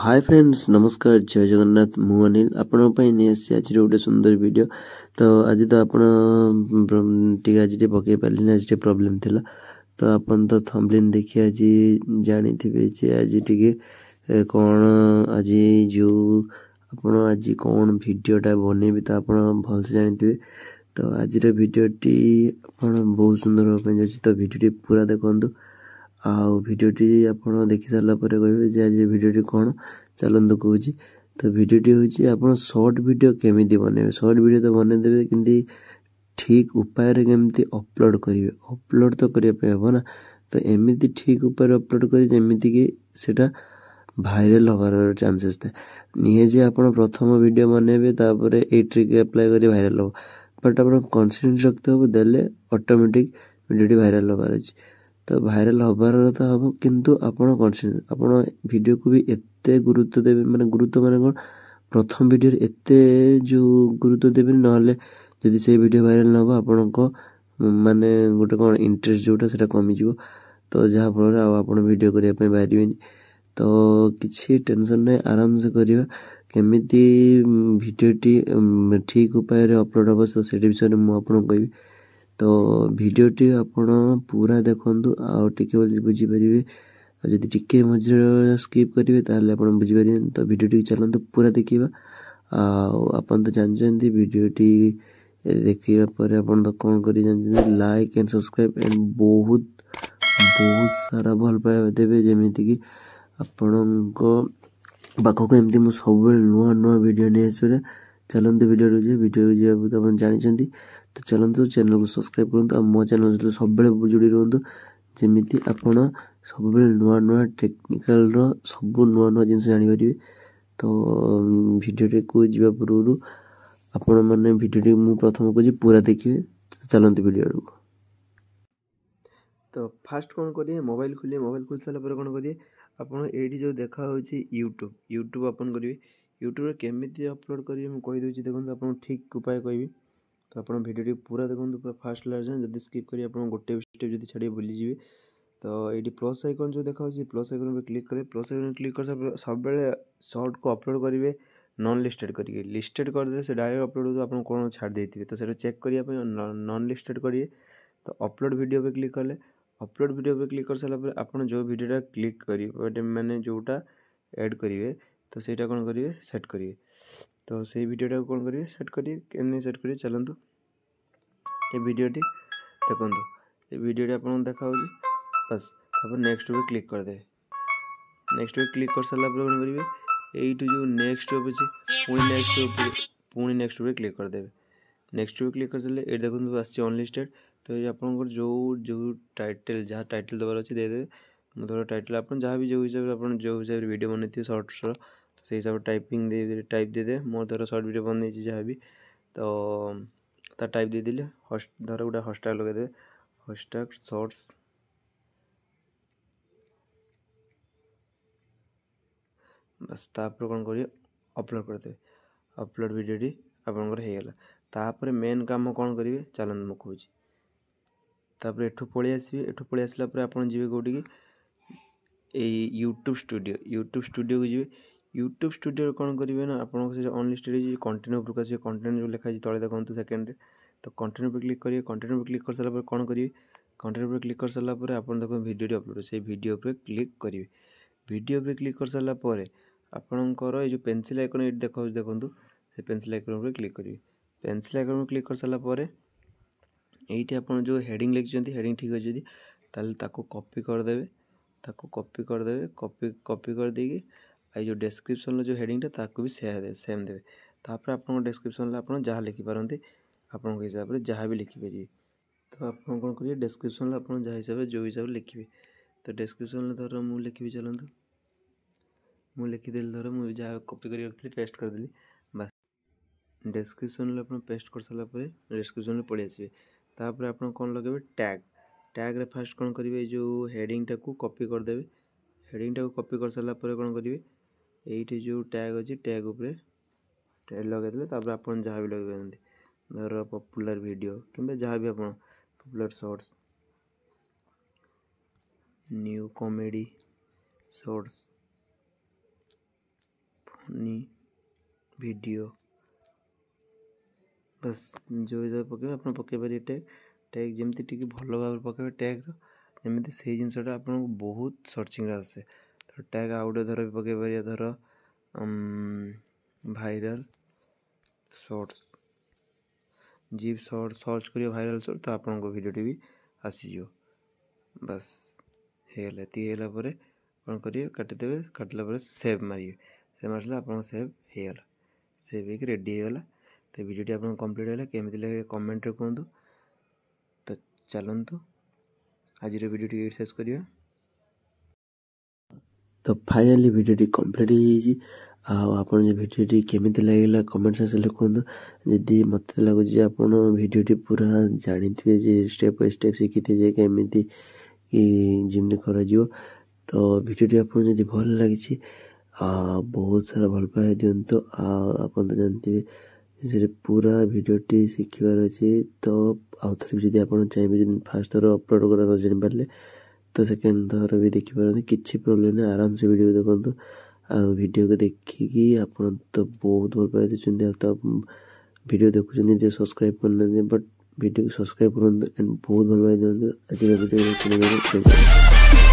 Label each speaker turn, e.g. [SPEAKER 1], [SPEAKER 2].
[SPEAKER 1] high friends ନମସ୍କାର ଜୟ ଜଗନ୍ନାଥ ମୁଁ ଅନିଲ ଆପଣଙ୍କ ପାଇଁ ନେଇ ଆସିଛି ଆଜିର ଗୋଟେ ସୁନ୍ଦର ଭିଡ଼ିଓ ତ ଆଜି ତ ଆପଣ ଟିକେ ଆଜି ଟିକେ ପକାଇ ପାରିଲିନି ଆଜି ଟିକେ ପ୍ରୋବ୍ଲେମ୍ ଥିଲା ତ ଆପଣ ତ ଥମ୍ବଲିନ୍ ଦେଖି ଆଜି ଜାଣିଥିବେ ଯେ ଆଜି ଟିକେ କ'ଣ ଆଜି ଯେଉଁ ଆପଣ ଆଜି କ'ଣ ଭିଡ଼ିଓଟା ବନେଇବି ତ ଆପଣ ଭଲସେ ଜାଣିଥିବେ ତ ଆଜିର ଭିଡ଼ିଓଟି ଆପଣ ବହୁତ ସୁନ୍ଦର ହେବା ପାଇଁ ଯାଉଛି ତ ଭିଡ଼ିଓଟି ପୁରା ଦେଖନ୍ତୁ ଆଉ ଭିଡ଼ିଓଟି ଆପଣ ଦେଖିସାରିଲା ପରେ କହିବେ ଯେ ଆଜି ଭିଡ଼ିଓଟି କ'ଣ ଚାଲନ୍ତୁ କହୁଛି ତ ଭିଡ଼ିଓଟି ହେଉଛି ଆପଣ ସର୍ଟ ଭିଡ଼ିଓ କେମିତି ବନେଇବେ ସର୍ଟ ଭିଡ଼ିଓ ତ ବନେଇଦେବେ କେମିତି ଠିକ୍ ଉପାୟରେ କେମିତି ଅପଲୋଡ଼ କରିବେ ଅପଲୋଡ଼ ତ କରିବା ପାଇଁ ହେବ ନା ତ ଏମିତି ଠିକ୍ ଉପାୟରେ ଅପଲୋଡ଼ କରି ଯେମିତିକି ସେଇଟା ଭାଇରାଲ୍ ହେବାର ଚାନ୍ସେସ୍ ଥାଏ ନିଏ ଯେ ଆପଣ ପ୍ରଥମ ଭିଡ଼ିଓ ବନେଇବେ ତାପରେ ଏଇ ଟ୍ରିକ୍ ଆପ୍ଲାଏ କରି ଭାଇରାଲ ହେବ ବଟ୍ ଆପଣ କନସିଡେନ୍ସ ରଖିତେ ହେବ ଦେଲେ ଅଟୋମେଟିକ୍ ଭିଡ଼ିଓଟି ଭାଇରାଲ୍ ହେବାର ଅଛି ତ ଭାଇରାଲ୍ ହେବାର ତ ହେବ କିନ୍ତୁ ଆପଣ ଆପଣ ଭିଡ଼ିଓକୁ ବି ଏତେ ଗୁରୁତ୍ୱ ଦେବେ ମାନେ ଗୁରୁତ୍ୱ ମାନେ କ'ଣ ପ୍ରଥମ ଭିଡ଼ିଓରେ ଏତେ ଯେଉଁ ଗୁରୁତ୍ୱ ଦେବେନି ନହେଲେ ଯଦି ସେଇ ଭିଡ଼ିଓ ଭାଇରାଲ୍ ହେବ ଆପଣଙ୍କ ମାନେ ଗୋଟେ କ'ଣ ଇଣ୍ଟରେଷ୍ଟ ଯେଉଁଟା ସେଇଟା କମିଯିବ ତ ଯାହାଫଳରେ ଆଉ ଆପଣ ଭିଡ଼ିଓ କରିବା ପାଇଁ ବାହାରିବେନି ତ କିଛି ଟେନସନ୍ ନାହିଁ ଆରାମସେ କରିବା କେମିତି ଭିଡ଼ିଓଟି ଠିକ୍ ଉପାୟରେ ଅପଲୋଡ଼୍ ହେବ ତ ସେଠି ବିଷୟରେ ମୁଁ ଆପଣଙ୍କୁ କହିବି ତ ଭିଡ଼ିଓଟି ଆପଣ ପୁରା ଦେଖନ୍ତୁ ଆଉ ଟିକେ ବୁଝିପାରିବେ ଆଉ ଯଦି ଟିକେ ମଝିରେ ସ୍କିପ୍ କରିବେ ତାହେଲେ ଆପଣ ବୁଝିପାରିବେନି ତ ଭିଡ଼ିଓଟିକୁ ଚାଲନ୍ତୁ ପୁରା ଦେଖିବା ଆଉ ଆପଣ ତ ଜାଣିଛନ୍ତି ଭିଡ଼ିଓଟି ଦେଖିବା ପରେ ଆପଣ ତ କ'ଣ କରି ଜାଣିଛନ୍ତି ଲାଇକ୍ ଆଣ୍ଡ ସବସ୍କ୍ରାଇବ୍ ଆଣ୍ଡ ବହୁତ ବହୁତ ସାରା ଭଲ ପାଇବା ଦେବେ ଯେମିତିକି ଆପଣଙ୍କ ପାଖକୁ ଏମିତି ମୁଁ ସବୁବେଳେ ନୂଆ ନୂଆ ଭିଡ଼ିଓ ନେଇ ଆସିପାରେ ଚାଲନ୍ତୁ ଭିଡ଼ିଓକୁ ଯିବେ ଭିଡ଼ିଓକୁ ଯିବାକୁ ତ ଆପଣ ଜାଣିଛନ୍ତି ତ ଚାଲନ୍ତୁ ଚ୍ୟାନେଲକୁ ସବସ୍କ୍ରାଇବ୍ କରନ୍ତୁ ଆଉ ମୋ ଚ୍ୟାନେଲ ସହିତ ସବୁବେଳେ ଯୋଡ଼ି ରୁହନ୍ତୁ ଯେମିତି ଆପଣ ସବୁବେଳେ ନୂଆ ନୂଆ ଟେକ୍ନିକାଲର ସବୁ ନୂଆ ନୂଆ ଜିନିଷ ଜାଣିପାରିବେ ତ ଭିଡ଼ିଓଟିକୁ ଯିବା ପୂର୍ବରୁ ଆପଣମାନେ ଭିଡ଼ିଓଟି ମୁଁ ପ୍ରଥମ କହୁଛି ପୁରା ଦେଖିବେ ଚାଲନ୍ତୁ ଭିଡ଼ିଓ ଆଡ଼କୁ ତ ଫାଷ୍ଟ କ'ଣ କରିବେ ମୋବାଇଲ ଖୋଲିବେ ମୋବାଇଲ ଖୋଲି ସାରିଲା ପରେ କ'ଣ କରିବେ ଆପଣ ଏଇଠି ଯେଉଁ ଦେଖା ହେଉଛି ୟୁଟ୍ୟୁବ୍ ୟୁଟ୍ୟୁବ୍ ଆପଣ କରିବେ ୟୁଟ୍ୟୁବ୍ରେ କେମିତି ଅପଲୋଡ଼ କରିବେ ମୁଁ କହିଦେଉଛି ଦେଖନ୍ତୁ ଆପଣଙ୍କୁ ଠିକ୍ ଉପାୟ କହିବି ତ ଆପଣ ଭିଡ଼ିଓଟି ପୁରା ଦେଖନ୍ତୁ ପୁରା ଫାଷ୍ଟ ଲାଷ୍ଟ ଯଦି ସ୍କିପ୍ କରି ଆପଣ ଗୋଟେ ବି ଷ୍ଟେପ୍ ଯଦି ଛାଡ଼ି ଭୁଲିଯିବେ ତ ଏଇଠି ପ୍ଲସ୍ ଆଇକନ୍ ଯେଉଁ ଦେଖାଉଛି ପ୍ଲସ୍ ଆଇକନ୍ ଉପରେ କ୍ଲିକ୍ କରିବେ ପ୍ଲସ୍ ଆଇକନ୍ କ୍ଲିକ୍ କରିସାରିଲା ପରେ ସବୁବେଳେ ସର୍ଟକୁ ଅପଲୋଡ଼ କରିବେ ନନ୍ ଲିଷ୍ଟେଡ଼ କରିକି ଲିଷ୍ଟେଡ଼ କରିଦେଲେ ସେ ଡାଇରେକ୍ଟ ଅପଲୋଡ଼ ହେଉଛି ଆପଣ କ'ଣ ଛାଡ଼ି ଦେଇଥିବେ ତ ସେଇଟା ଚେକ୍ କରିବା ପାଇଁ ନନ୍ ଲିଷ୍ଟେଡ଼ କରିବେ ତ ଅପଲୋଡ଼ ଭିଡ଼ିଓ ଉପରେ କ୍ଲିକ୍ କଲେ ଅପଲୋଡ଼ ଭିଡ଼ିଓ ଉପରେ କ୍ଲିକ୍ କରିସାରିଲା ପରେ ଆପଣ ଯେଉଁ ଭିଡ଼ିଓଟା କ୍ଲିକ୍ କରିବେ ମାନେ ଯେଉଁଟା ଏଡ଼୍ କରିବେ ତ ସେଇଟା କ'ଣ କରିବେ ସେଟ୍ କରିବେ তো ସେଇ ଭିଡ଼ିଓଟାକୁ କ'ଣ କରିବେ ସେଟ୍ କରିବେ କେମିତି ସେଟ୍ କରିବେ ଚାଲନ୍ତୁ ଏ ଭିଡ଼ିଓଟି ଦେଖନ୍ତୁ ଏ ଭିଡ଼ିଓଟି ଆପଣଙ୍କୁ ଦେଖାହେଉଛି ବାସ୍ ତାପରେ ନେକ୍ସଟ ଉପରେ କ୍ଲିକ୍ କରିଦେବେ ନେକ୍ସଟ ଉପରେ କ୍ଲିକ୍ କରିସାରିଲା ପରେ କ'ଣ କରିବେ ଏଇଠୁ ଯେଉଁ ନେକ୍ସଟ ଅପ୍ ଅଛି ପୁଣି ନେକ୍ସଟ ଉପରେ ପୁଣି ନେକ୍ସଟ ଉପରେ କ୍ଲିକ୍ କରିଦେବେ ନେକ୍ସଟ ଉପରେ କ୍ଲିକ୍ କରିସାରିଲେ ଏଇଠି ଦେଖନ୍ତୁ ଆସିଛି ଅନଲିଷ୍ଟେଡ଼ ତ ଆପଣଙ୍କର ଯେଉଁ ଯେଉଁ ଟାଇଟେଲ୍ ଯାହା ଟାଇଟେଲ୍ ଦେବାର ଅଛି ଦେଇଦେବେ धर टाइटल आप जहाँ भी जो हिसाब से आज जो हिसाब से भिड बन सर्ट्स तो से हिसाब से टाइपिंग टाइप देदे मोर धर सर्ट भिड बन जहाँ भी तो टाइप देदे हस्ट धर गोटे हस्टाग लगेदे हस्टाग सर्ट्स बस तापर कौन कर अपलोड करदे अपलोड भिडटी आपणलापर मेन कम कौन करेंगे चलन मुझे तापर एठू पलि आसबी एठू पलि आसला आपड़ कौटी की এই ୟୁଟ୍ୟୁବ୍ ଷ୍ଟୁଡ଼ିଓ ୟୁଟ୍ୟୁବ୍ ଷ୍ଟୁଡ଼ିଓକୁ ଯିବେ ୟୁଟ୍ୟୁବ୍ ଷ୍ଟୁଡ଼ିଓରେ କ'ଣ କରିବେ ନା ଆପଣଙ୍କ ସେ ଅନଲିଷ୍ଟେଡ଼ ହେଇଛି କଣ୍ଟେଣ୍ଟ ଉପରକୁ ଆସିବେ କଣ୍ଟେଣ୍ଟ ଯେଉଁ ଲେଖା ହେଇଛି ତଳେ ଦେଖନ୍ତୁ ସେକେଣ୍ଡରେ ତ କଣ୍ଟେଣ୍ଟ ଉପରେ କ୍ଲିକ୍ କରିବେ କଣ୍ଟେଣ୍ଟ ଉପରେ କ୍ଲିକ୍ କରିସାରିଲା ପରେ କ'ଣ କରିବେ କଣ୍ଟେଣ୍ଟ ଉପରେ କ୍ଲିକ୍ କରିସାରିଲା ପରେ ଆପଣ ଦେଖନ୍ତୁ ଭିଡ଼ିଓଟି ଅପଲୋଡ଼ ସେଇ ଭିଡ଼ିଓ ଉପରେ କ୍ଲିକ୍ କରିବେ ଭିଡ଼ିଓ ଉପରେ କ୍ଲିକ୍ କରିସାରିଲା ପରେ ଆପଣଙ୍କର ଏଇ ଯେଉଁ ପେନ୍ସିଲ୍ ଆଇକନ୍ ଏଇଠି ଦେଖାଉଛି ଦେଖନ୍ତୁ ସେ ପେନ୍ସିଲ୍ ଆଇକନ୍ ଉପରେ କ୍ଲିକ୍ କରିବେ ପେନ୍ସିଲ୍ ଆଇକନ୍ ଉପରେ କ୍ଲିକ୍ କରିସାରିଲା ପରେ ଏଇଠି ଆପଣ ଯେଉଁ ହେଡ଼ିଂ ଲେଖିଛନ୍ତି ହେଡ଼ିଂ ଠିକ୍ ଅଛି ଯଦି ତାହେଲେ ତାକୁ କପି କରିଦେବେ ताको कॉपी कर देवे कॉपी कॉपी कर देगी आई जो डिस्क्रिप्शन जो हेडिंग टा ताको भी सेयर देवे सेम देवे तापर आपन को डिस्क्रिप्शन ला आपन जहां लिखि परंती आपन को हिसाब से जहाँ भी लिखि परि तो आपन को करिए डिस्क्रिप्शन ला आपन जहां हिसाब जो भी चलंत मु लिखि देल धर मु जहां कॉपी पेस्ट कर देली बस डिस्क्रिप्शन ला आपन पेस्ट कर सला पर डिस्क्रिप्शन ले पड़ी आसीबे तापर आपन टैग टैग रे फास्ट कौन करेंगे जो हेडिंगटा को कपि करदे हेडिंग को कपि कर सारापर कौन करेंगे ये जो टैग अच्छे टैग उपर टैग लगे आप जहाँ भी लगे धर पपुलार भिड कि जहाँ भी आप popular shorts new comedy shorts funny video बस जो जहाँ पक आप पकड़ पारे टैग ଟ୍ୟାଗ୍ ଯେମିତି ଟିକେ ଭଲ ଭାବରେ ପକାଇବେ ଟ୍ୟାଗ୍ର ଯେମିତି ସେଇ ଜିନିଷଟା ଆପଣଙ୍କୁ ବହୁତ ସର୍ଚିଂରେ ଆସେ ଧର ଟ୍ୟାଗ୍ ଆଉ ଗୋଟେ ଧର ବି ପକାଇ ପାରିବା ଧର ଭାଇରାଲ୍ ସର୍ଟସ୍ ଜିପ୍ ସର୍ଟ ସର୍ଚ୍ଚ କରିବେ ଭାଇରାଲ୍ ସର୍ଟ ତ ଆପଣଙ୍କ ଭିଡ଼ିଓଟି ବି ଆସିଯିବ ବାସ୍ ହେଇଗଲା ଏତିକି ହେଇଗଲା ପରେ ଆପଣ କରିବେ କାଟିଦେବେ କାଟିଲା ପରେ ସେଭ୍ ମାରିବେ ସେଭ୍ ମାରିଲେ ଆପଣଙ୍କ ସେଭ୍ ହେଇଗଲା ସେଭ୍ ହେଇକି ରେଡ଼ି ହେଇଗଲା ତ ଭିଡ଼ିଓଟି ଆପଣଙ୍କ କମ୍ପ୍ଲିଟ୍ ହେଲା କେମିତି ଲାଗିଲା କମେଣ୍ଟରେ କୁହନ୍ତୁ ଚାଲନ୍ତୁ ଆଜିର ଭିଡ଼ିଓଟି ଏଇଠି ଶେଷ କରିବା ତ ଫାଇନାଲି ଭିଡ଼ିଓଟି କମ୍ପ୍ଲିଟ୍ ହେଇଯାଇଛି ଆଉ ଆପଣ ଯେ ଭିଡ଼ିଓଟି କେମିତି ଲାଗିଲା କମେଣ୍ଟ ସେକ୍ସନ୍ ଲେଖନ୍ତୁ ଯଦି ମୋତେ ଲାଗୁଛି ଯେ ଆପଣ ଭିଡ଼ିଓଟି ପୁରା ଜାଣିଥିବେ ଯେ ଷ୍ଟେପ୍ ବାଇ ଷ୍ଟେପ୍ ଶିଖିଥିବେ ଯେ କେମିତି ଯେମିତି କରାଯିବ ତ ଭିଡ଼ିଓଟି ଆପଣଙ୍କୁ ଯଦି ଭଲ ଲାଗିଛି ବହୁତ ସାରା ଭଲ ପାଇବା ଦିଅନ୍ତୁ ଆଉ ଆପଣ ତ ଜାଣିଥିବେ ଏଥିରେ ପୁରା ଭିଡ଼ିଓଟି ଶିଖିବାର ଅଛି ତ ଆଉ ଥରେ ବି ଯଦି ଆପଣ ଚାହିଁବେ ଯଦି ଫାର୍ଷ୍ଟ ଥର ଅପଲୋଡ଼ କରା ନ ଜାଣିପାରିଲେ ତ ସେକେଣ୍ଡ ଥର ବି ଦେଖିପାରନ୍ତି କିଛି ପ୍ରୋବ୍ଲେମ୍ ନାହିଁ ଆରାମସେ ଭିଡ଼ିଓକୁ ଦେଖନ୍ତୁ ଆଉ ଭିଡ଼ିଓକୁ ଦେଖିକି ଆପଣ ତ ବହୁତ ଭଲ ପାଇ ଦେଉଛନ୍ତି ଆଉ ତ ଭିଡ଼ିଓ ଦେଖୁଛନ୍ତି ଟିକେ ସବସ୍କ୍ରାଇବ୍ କରୁନାହାନ୍ତି ବଟ୍ ଭିଡ଼ିଓକୁ ସବସ୍କ୍ରାଇବ୍ କରନ୍ତୁ ଆଣ୍ଡ ବହୁତ ଭଲ ପାଇ ଦିଅନ୍ତୁ ଆଜିର ଭିଡ଼ିଓ